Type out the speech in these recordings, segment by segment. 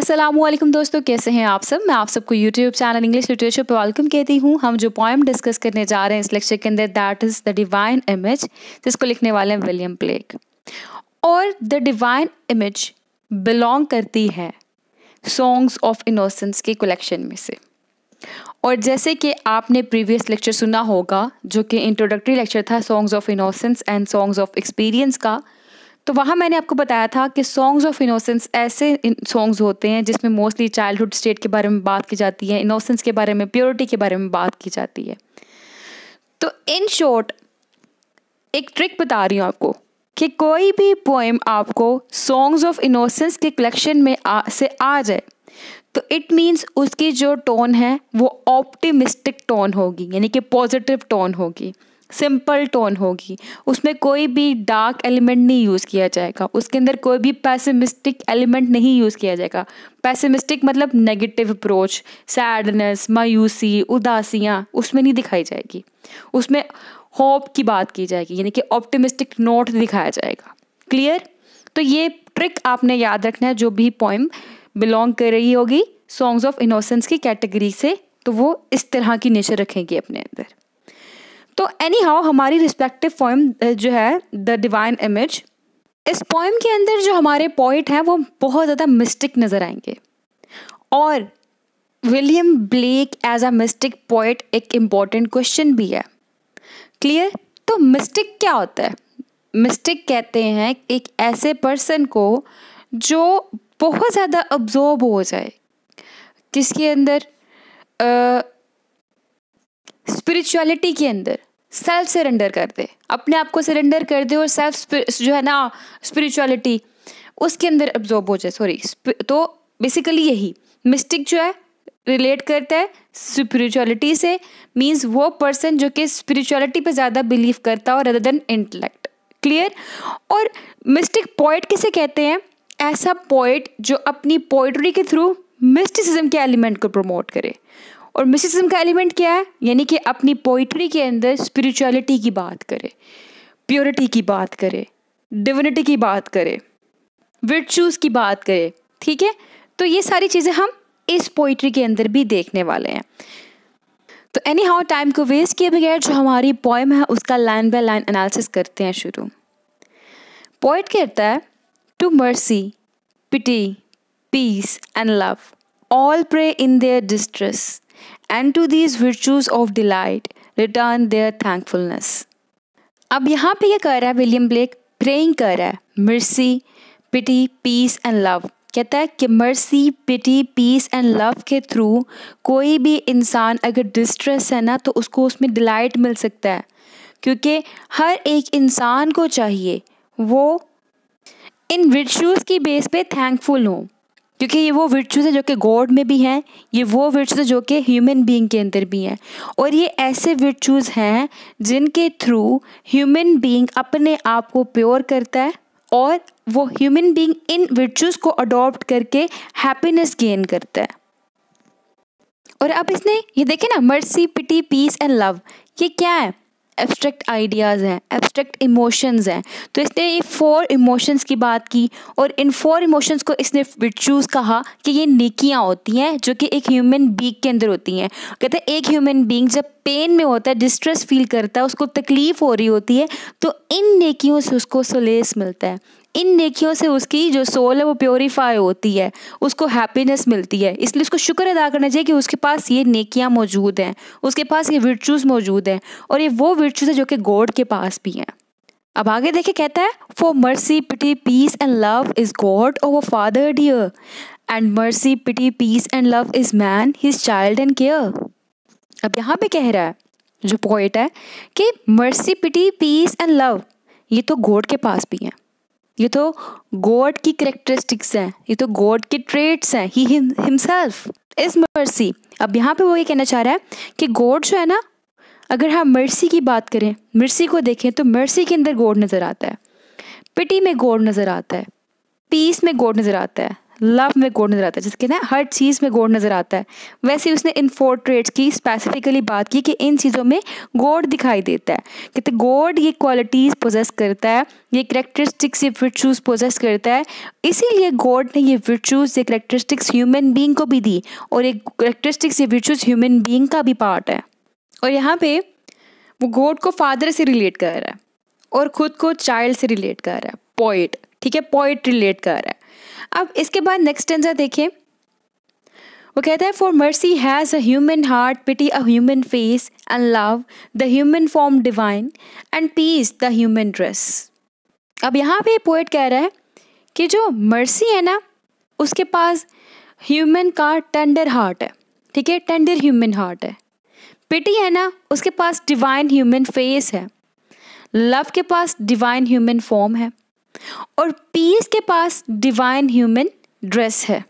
असलम दोस्तों कैसे हैं आप सब मैं आप सबको यूट्यूब चैनल इंग्लिश लिटरेचर पर वेलकम कहती हूँ हम जो पॉइम डिस्कस करने जा रहे हैं इस लेक्चर के अंदर that is the divine image जिसको लिखने वाले हैं विलियम प्लेक और द डिवाइन इमेज बिलोंग करती है सॉन्ग्स ऑफ इनोसेंस के कलेक्शन में से और जैसे कि आपने प्रीवियस लेक्चर सुना होगा जो कि इंट्रोडक्टरी लेक्चर था songs of innocence and songs of experience का तो वहाँ मैंने आपको बताया था कि सॉन्ग्स ऑफ इनोसेंस ऐसे सॉन्ग्स होते हैं जिसमें मोस्टली चाइल्डहुड स्टेट के बारे में बात की जाती है इनोसेंस के बारे में प्योरिटी के बारे में बात की जाती है तो इन शॉर्ट एक ट्रिक बता रही हूँ आपको कि कोई भी पोएम आपको सॉन्ग्स ऑफ इनोसेंस के कलेक्शन में आ, से आ जाए तो इट मीन्स उसकी जो टोन है वो ऑप्टिमिस्टिक टोन होगी यानी कि पॉजिटिव टोन होगी सिंपल टोन होगी उसमें कोई भी डार्क एलिमेंट नहीं यूज़ किया जाएगा उसके अंदर कोई भी पैसिमिस्टिक एलिमेंट नहीं यूज़ किया जाएगा पैसिमिस्टिक मतलब नेगेटिव अप्रोच सैडनेस मायूसी उदासियाँ उसमें नहीं दिखाई जाएगी उसमें होप की बात की जाएगी यानी कि ऑप्टिमिस्टिक नोट दिखाया जाएगा क्लियर तो ये ट्रिक आपने याद रखना है जो भी पोइम बिलोंग कर रही होगी सॉन्ग्स ऑफ इनोसेंस की कैटेगरी से तो वो इस तरह की नेचर रखेंगी अपने अंदर तो एनी हाउ हमारी रिस्पेक्टिव पोइम जो है द डिवाइन इमेज इस पोइम के अंदर जो हमारे पॉइंट हैं वो बहुत ज़्यादा मिस्टिक नज़र आएंगे और William Blake as a mystic poet एक इम्पॉर्टेंट क्वेश्चन भी है क्लियर तो मिस्टिक क्या होता है मिस्टिक कहते हैं एक ऐसे पर्सन को जो बहुत ज़्यादा अब्जॉर्ब हो जाए किसके अंदर स्पिरिचुअलिटी के अंदर सेल्फ सरेंडर कर दे अपने आप को सरेंडर कर दे और सेल्फ जो है ना स्पिरिचुअलिटी उसके अंदर अब्जॉर्ब हो जाए सॉरी तो बेसिकली यही मिस्टिक जो है रिलेट करता है स्पिरिचुअलिटी से मींस वो पर्सन जो कि स्पिरिचुअलिटी पे ज़्यादा बिलीव करता और रदर देन इंटेलेक्ट क्लियर और मिस्टिक पोइट किसे कहते हैं ऐसा पोइट जो अपनी पोइट्री के थ्रू मिस्टिसिज्म के एलिमेंट को प्रमोट करे और मिसिज्म का एलिमेंट क्या है यानी कि अपनी पोइट्री के अंदर स्पिरिचुअलिटी की बात करे प्योरिटी की बात करे डिविनिटी की बात करे विर्चूज़ की बात करे ठीक है तो ये सारी चीज़ें हम इस पोइट्री के अंदर भी देखने वाले हैं तो एनी हाउ टाइम को वेस्ट किए बगैर जो हमारी पोइम है उसका लाइन बाय लाइन एनालिसिस करते हैं शुरू पोइट कहता है to mercy pity peace and love all pray in their distress and to these virtues of delight return their thankfulness अब यहाँ पे ये कह रहा है विलियम ब्लेक प्रेइंग कर रहा है mercy pity peace and love कहता है कि mercy pity peace and love के थ्रू कोई भी इंसान अगर डिस्ट्रेस है ना तो उसको उसमें डिलाइट मिल सकता है क्योंकि हर एक इंसान को चाहिए वो इन विचूज की बेस पे थैंकफुल हों क्योंकि ये वो वर्चूज है जो कि गॉड में भी हैं ये वो विर्चूज जो कि ह्यूमन बीइंग के अंदर भी हैं और ये ऐसे विर्चूज हैं जिनके थ्रू ह्यूमन बीइंग अपने आप को प्योर करता है और वो ह्यूमन बीइंग इन वर्चूज़ को अडॉप्ट करके हैप्पीनेस गेन करता है और अब इसने ये देखे ना mercy pity peace and love ये क्या है एब्स्ट्रैक्ट आइडियाज़ हैं एब्स्ट्रैक्ट इमोशंस हैं तो इसने ये फोर इमोशंस की बात की और इन फोर इमोशंस को इसने विचूज़ कहा कि ये निकियाँ होती हैं जो कि एक ह्यूमन बींग के अंदर होती हैं कहते हैं एक ह्यूमन बींग जब पेन में होता है डिस्ट्रेस फील करता है उसको तकलीफ़ हो रही होती है तो इन नेकियों से उसको सलेस मिलता है इन नेकियों से उसकी जो सोल है वो प्योरीफाई होती है उसको हैप्पीनेस मिलती है इसलिए उसको शुक्र अदा करना चाहिए कि उसके पास ये नेकियाँ मौजूद हैं उसके पास ये विर्चूज़ मौजूद हैं और ये वो विर्चूज़ है जो कि गॉड के पास भी हैं अब आगे देखे कहता है for mercy pity peace and love is God और वो father dear and mercy pity peace and love is man his child and care अब यहाँ पे कह रहा है जो पोइट है कि mercy pity peace and love ये तो गॉड के पास भी हैं ये तो गॉड की करेक्टरिस्टिक्स हैं ये तो गॉड के ट्रेट्स हैं ही हिमसेल्फ इज मर्सी अब यहाँ पे वो ये कहना चाह रहा है कि गॉड जो है ना अगर हम मर्सी की बात करें मर्सी को देखें तो मर्सी के अंदर गॉड नज़र आता है पिटी में गॉड नज़र आता है पीस में गॉड नज़र आता है लव में गोड नजर आता है जैसे ना हर चीज़ में गोड नजर आता है वैसे उसने इन फोर ट्रेड्स की स्पेसिफिकली बात की कि इन चीज़ों में गोड दिखाई देता है कहते गोड ये क्वालिटीज़ पोजेस करता है ये करेक्टरिस्टिक्स ये वर्चूज़ पोजेस करता है इसीलिए गोड ने ये वर्चूज़ ये करेक्टरिस्टिक्स ह्यूमन बींग को भी दी और ये करेक्टरिस्टिक्स ये वर्चूज़ ह्यूमन बींग का भी पार्ट है और यहाँ पे वो गोड को फादर से रिलेट कर रहा है और ख़ुद को चाइल्ड से रिलेट कर रहा है पोइट ठीक है पोइट रिलेट कर रहा है अब इसके बाद नेक्स्ट टेंसर देखें वो कहता है for mercy has a human heart pity a human face and love the human form divine and peace the human dress अब यहाँ पे पोइट कह रहा है कि जो मर्सी है ना उसके पास ह्यूमन का टेंडर हार्ट है ठीक है टेंडर ह्यूमन हार्ट है पिटी है ना उसके पास डिवाइन ह्यूमन फेस है लव के पास डिवाइन ह्यूमन फॉर्म है और पीस के पास डिवाइन ह्यूमन ड्रेस है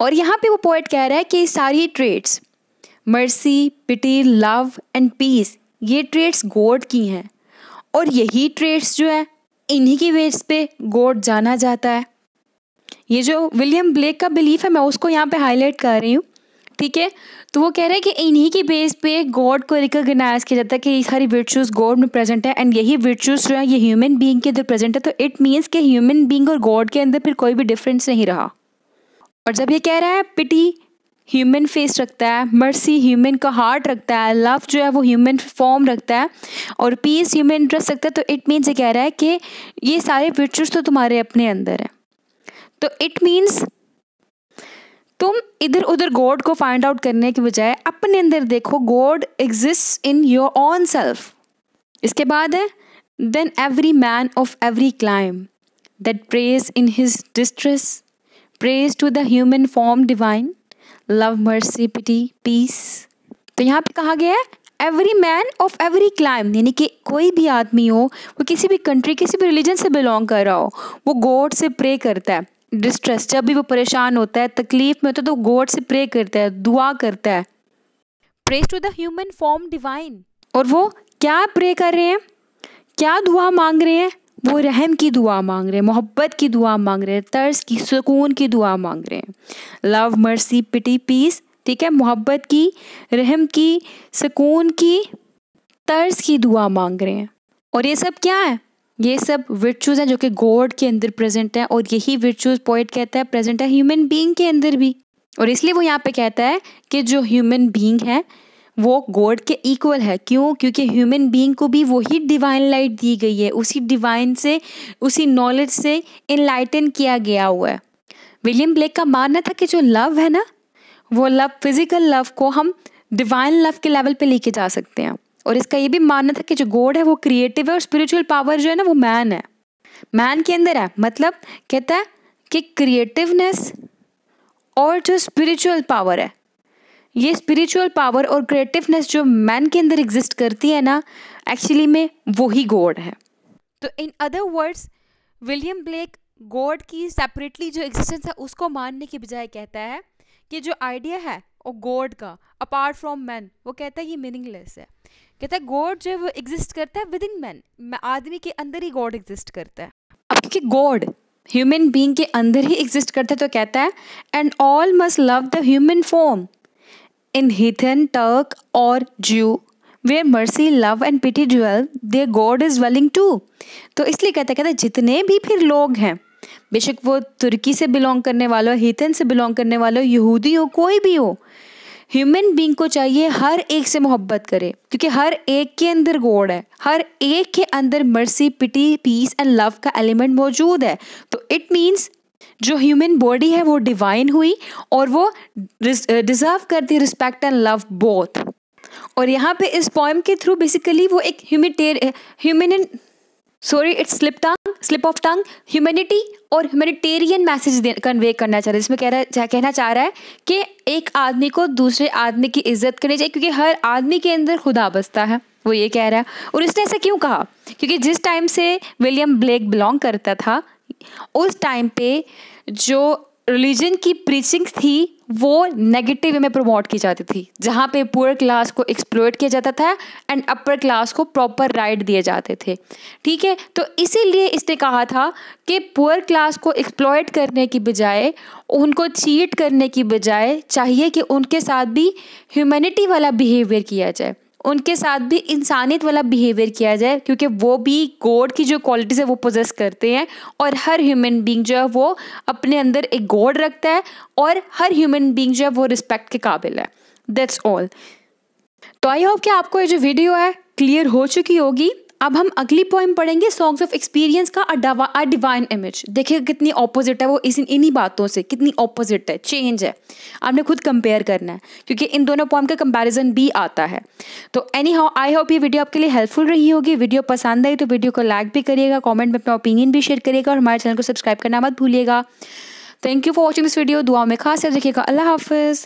और यहाँ पे वो पोइट कह रहा है कि सारी traits mercy pity love and peace ये ट्रेड्स गॉड की हैं और यही ट्रेड्स जो है इन्हीं की वेज पे गॉड जाना जाता है ये जो विलियम ब्लेक का बिलीफ है मैं उसको यहाँ पे हाईलाइट कर रही हूँ ठीक है तो वो कह रहे हैं कि इन्हीं के बेस पे गॉड को रिकोगनाइज किया जाता है कि ये सारी विर्चूज़ गॉड में प्रेजेंट है एंड यही विर्चूज़ जो है ये ह्यूमन बीइंग के अंदर प्रेजेंट है तो इट मीन्स कि ह्यूमन बीइंग और गॉड के अंदर फिर कोई भी डिफरेंस नहीं रहा और जब ये कह रहा है पिटी ह्यूमन फेस रखता है मर्सी ह्यूमन का हार्ट रखता है लव जो है वो ह्यूमन फॉर्म रखता है और पीस ह्यूमन इंटरेस्ट रखता है तो इट मीन्स ये कह रहा है कि ये सारे विर्चूज़ तो तुम्हारे अपने अंदर हैं तो इट मीन्स तुम इधर उधर गॉड को फाइंड आउट करने के बजाय अपने अंदर देखो God exist in your own self इसके बाद है then every man of every clime that prays in his distress prays to the human form divine love mercy pity peace तो यहाँ पे कहा गया है every man of every clime यानी कि कोई भी आदमी हो वो किसी भी कंट्री किसी भी रिलीजन से बिलोंग कर रहा हो वो गॉड से प्रे करता है डिस्ट्रेस जब भी वो परेशान होता है तकलीफ में होता है तो गॉड से प्रे करता है दुआ करता है pray to the human form divine और वो क्या प्रे कर रहे हैं क्या दुआ मांग रहे हैं वो रहम की दुआ मांग रहे हैं मोहब्बत की दुआ मांग रहे हैं तर्स की सुकून की दुआ मांग रहे हैं लव मर्सी पिटी पीस ठीक है मोहब्बत की रहम की सुकून की तर्स की दुआ मांग रहे हैं और ये सब क्या है ये सब विर्चूज़ हैं जो कि गॉड के अंदर प्रेजेंट हैं और यही विर्चूज़ पॉइंट कहता है प्रेजेंट है ह्यूमन बीइंग के अंदर भी और इसलिए वो यहाँ पे कहता है कि जो ह्यूमन बीइंग है वो गॉड के इक्वल है क्यों क्योंकि ह्यूमन बीइंग को भी वही डिवाइन लाइट दी गई है उसी डिवाइन से उसी नॉलेज से इनलाइटन किया गया हुआ है विलियम ब्लेक का मानना था कि जो लव है ना वो लव फिज़िकल लव को हम डिवाइन लव के लेवल पे लेके जा सकते हैं और इसका ये भी मानना था कि जो गॉड है वो क्रिएटिव है और स्पिरिचुअल पावर जो है ना वो मैन है मैन के अंदर है मतलब कहता है कि क्रिएटिवनेस और जो स्पिरिचुअल पावर है ये स्पिरिचुअल पावर और क्रिएटिवनेस जो मैन के अंदर एग्जिस्ट करती है ना एक्चुअली में वो ही गॉड है तो in other words William Blake God की सेपरेटली जो एग्जिस्टेंस है उसको मानने के बजाय कहता है कि जो आइडिया है वो गॉड का अपार्ट फ्रॉम मैन वो कहता है ये मीनिंगलेस है कहता है गॉड जो है वो एग्जिस्ट करता है विद इन मैन आदमी के अंदर ही गॉड एग्जिस्ट करता है अब कि गॉड ह्यूमन बींग के अंदर ही एग्जिस्ट करता है तो कहता है and all must love the human form in heathen Turk और Jew where mercy love and pity dwell there God is dwelling too तो इसलिए कहता है कहता है जितने भी फिर लोग हैं बेशक वो तुर्की से बिलोंग करने वालों हो से बिलोंग करने वालों यहूदी हो कोई भी हो ह्यूमन बींग को चाहिए हर एक से मोहब्बत करे क्योंकि हर एक के अंदर गोड है हर एक के अंदर mercy pity peace and love का एलिमेंट मौजूद है तो इट मीन्स जो ह्यूमन बॉडी है वो डिवाइन हुई और वो डिजर्व करती रिस्पेक्ट एंड लव बोथ और यहाँ पे इस पॉइम के थ्रू बेसिकली वो एक ह्यूमिटेर human sorry it's slip tongue slip of tongue humanity और ह्यूमैनिटेरियन मैसेज कन्वे करना चाह रहा है इसमें कह रहा है कहना चाह रहा है कि एक आदमी को दूसरे आदमी की इज्जत करनी चाहिए क्योंकि हर आदमी के अंदर खुदा बसता है वो ये कह रहा है और इसने ऐसा क्यों कहा क्योंकि जिस टाइम से विलियम ब्लेक बिलोंग करता था उस टाइम पे जो रिलीजन की प्रीचिंग थी वो नेगेटिव वे में प्रमोट की जाती थी जहाँ पे पुअर क्लास को एक्सप्लोइट किया जाता था एंड अपर क्लास को प्रॉपर राइट दिए जाते थे ठीक है तो इसीलिए इसने कहा था कि पुअर क्लास को एक्सप्लोइट करने की बजाय उनको चीट करने की बजाय चाहिए कि उनके साथ भी ह्यूमैनिटी वाला बिहेवियर किया जाए उनके साथ भी इंसानियत वाला बिहेवियर किया जाए क्योंकि वो भी गॉड की जो क्वालिटीज़ है वो पोजेस करते हैं और हर ह्यूमन बींग जो है वो अपने अंदर एक गॉड रखता है और हर ह्यूमन बींग जो है वो रिस्पेक्ट के काबिल है दैट्स ऑल तो आई होप कि आपको ये जो वीडियो है क्लियर हो चुकी होगी अब हम अगली पोइम पढ़ेंगे सॉन्ग्स ऑफ एक्सपीरियंस का अ डिवाइन इमेज देखिएगा कितनी ऑपोजिट है वो इस इन्हीं बातों से कितनी ऑपोजिट है चेंज है आपने खुद कंपेयर करना है क्योंकि इन दोनों पोइम का कंपैरिजन भी आता है तो एनी हाउ आई होप ये वीडियो आपके लिए हेल्पफुल रही होगी वीडियो पसंद आई तो वीडियो को लाइक भी करिएगा कॉमेंट में अपना ओपिनियन भी शेयर करिएगा और हमारे चैनल को सब्सक्राइब करना मत भूलिएगा thank you for watching this video दुआ में खास याद रखिएगा अल्लाह हाफिज़